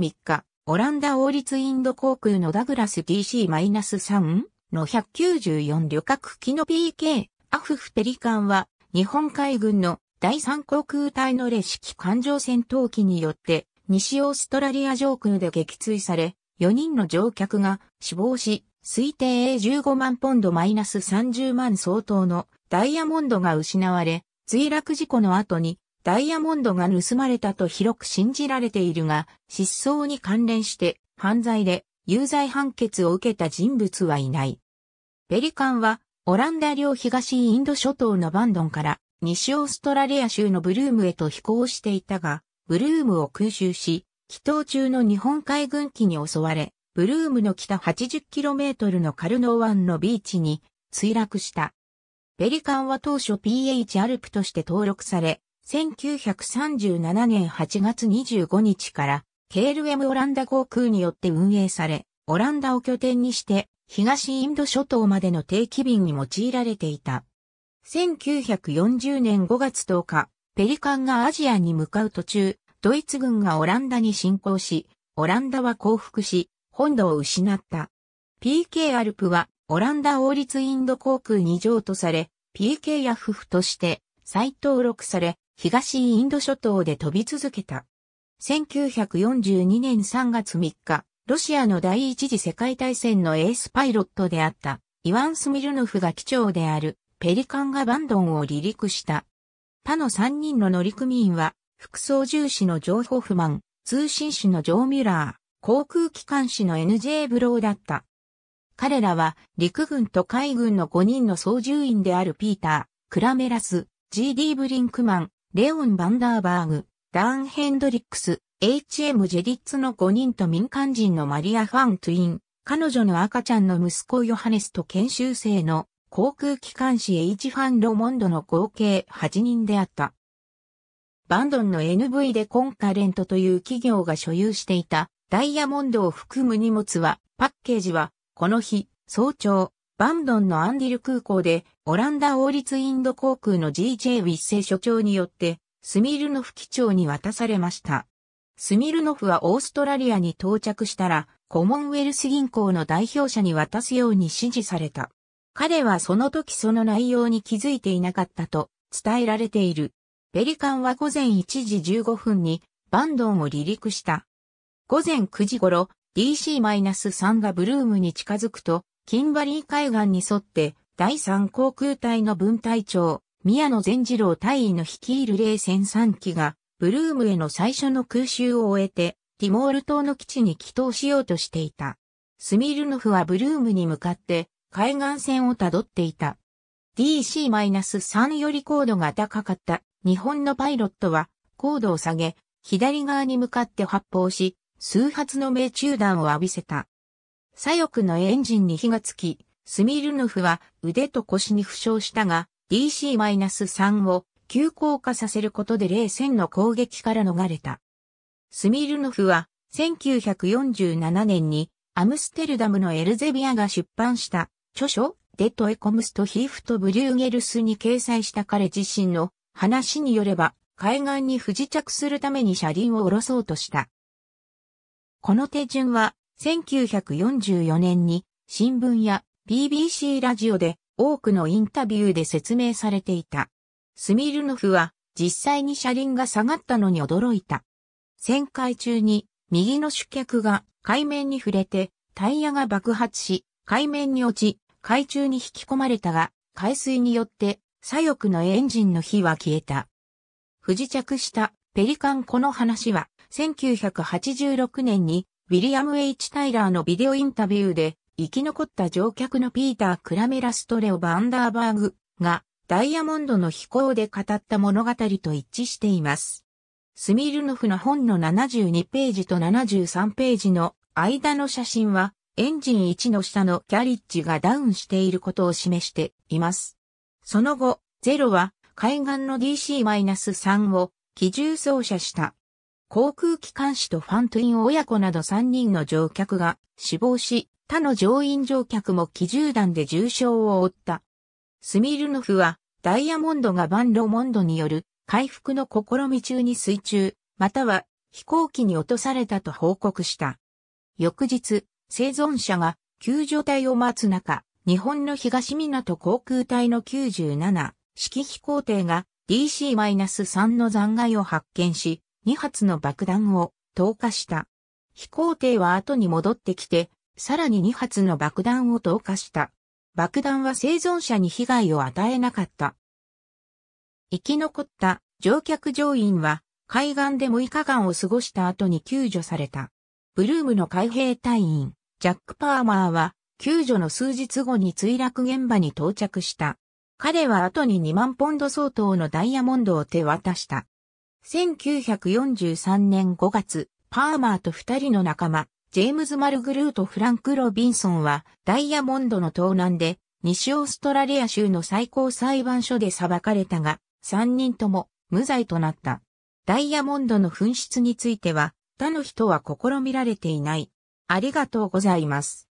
3日、オランダ王立インド航空のダグラス DC-3 の194旅客機の PK、アフフテリカンは、日本海軍の第3航空隊のレ式艦上戦闘機によって、西オーストラリア上空で撃墜され、4人の乗客が死亡し、推定15万ポンドマイナス30万相当のダイヤモンドが失われ、墜落事故の後にダイヤモンドが盗まれたと広く信じられているが、失踪に関連して犯罪で有罪判決を受けた人物はいない。ペリカンはオランダ領東インド諸島のバンドンから西オーストラリア州のブルームへと飛行していたが、ブルームを空襲し、祈祷中の日本海軍機に襲われ、ブルームの北 80km のカルノー湾のビーチに墜落した。ペリカンは当初 PH アルプとして登録され、1937年8月25日から KLM オランダ航空によって運営され、オランダを拠点にして東インド諸島までの定期便に用いられていた。1940年5月10日、ペリカンがアジアに向かう途中、ドイツ軍がオランダに侵攻し、オランダは降伏し、本土を失った。PK アルプはオランダ王立インド航空に譲渡され、PK ヤフフとして再登録され、東インド諸島で飛び続けた。1942年3月3日、ロシアの第一次世界大戦のエースパイロットであった、イワン・スミルノフが機長である、ペリカンがバンドンを離陸した。他の3人の乗組員は、副操縦士のジョー・ホフマン、通信士のジョー・ミュラー、航空機関士の NJ ブローだった。彼らは陸軍と海軍の5人の操縦員であるピーター、クラメラス、GD ブリンクマン、レオン・バンダーバーグ、ダーン・ヘンドリックス、H.M. ジェディッツの5人と民間人のマリア・ファン・トゥイン、彼女の赤ちゃんの息子ヨハネスと研修生の航空機関士 H ファン・ロモンドの合計8人であった。バンドンの NV でコンカレントという企業が所有していたダイヤモンドを含む荷物は、パッケージは、この日、早朝、バンドンのアンディル空港で、オランダ王立インド航空の GJ ウィッセ所長によって、スミルノフ機長に渡されました。スミルノフはオーストラリアに到着したら、コモンウェルス銀行の代表者に渡すように指示された。彼はその時その内容に気づいていなかったと伝えられている。ペリカンは午前1時15分にバンドンを離陸した。午前9時頃、DC-3 がブルームに近づくと、キンバリー海岸に沿って第3航空隊の分隊長、宮野善次郎隊員の率いる冷戦3機が、ブルームへの最初の空襲を終えて、ティモール島の基地に帰投しようとしていた。スミルノフはブルームに向かって海岸線をたどっていた。DC-3 より高度が高かった日本のパイロットは高度を下げ、左側に向かって発砲し、数発の命中弾を浴びせた。左翼のエンジンに火がつき、スミルノフは腕と腰に負傷したが、DC-3 を急降下させることで冷戦の攻撃から逃れた。スミルノフは1947年にアムステルダムのエルゼビアが出版した著書デトエコムストヒーフとブリューゲルスに掲載した彼自身の話によれば海岸に不時着するために車輪を下ろそうとした。この手順は1944年に新聞や BBC ラジオで多くのインタビューで説明されていた。スミルノフは実際に車輪が下がったのに驚いた。旋回中に右の主脚が海面に触れてタイヤが爆発し海面に落ち海中に引き込まれたが海水によって左翼のエンジンの火は消えた。不時着したペリカンこの話は1986年にウィリアム・ H・ タイラーのビデオインタビューで、生き残った乗客のピーター・クラメラストレオ・バンダーバーグが、ダイヤモンドの飛行で語った物語と一致しています。スミルノフの本の72ページと73ページの間の写真は、エンジン1の下のキャリッジがダウンしていることを示しています。その後、0は海岸の DC-3 を機銃操車した。航空機関士とファントゥイン親子など3人の乗客が死亡し、他の乗員乗客も機銃弾で重傷を負った。スミルノフは、ダイヤモンドがバンロモンドによる回復の試み中に水中、または飛行機に落とされたと報告した。翌日、生存者が救助隊を待つ中、日本の東港航空隊の97式飛行艇が DC-3 の残骸を発見し、2発の爆弾を投下した。飛行艇は後に戻ってきて、さらに2発の爆弾を投下した。爆弾は生存者に被害を与えなかった。生き残った乗客乗員は海岸で6日間を過ごした後に救助された。ブルームの海兵隊員、ジャック・パーマーは救助の数日後に墜落現場に到着した。彼は後に2万ポンド相当のダイヤモンドを手渡した。1943年5月、パーマーと二人の仲間、ジェームズ・マルグルート・フランク・ロビンソンは、ダイヤモンドの盗難で、西オーストラリア州の最高裁判所で裁かれたが、三人とも無罪となった。ダイヤモンドの紛失については、他の人は試みられていない。ありがとうございます。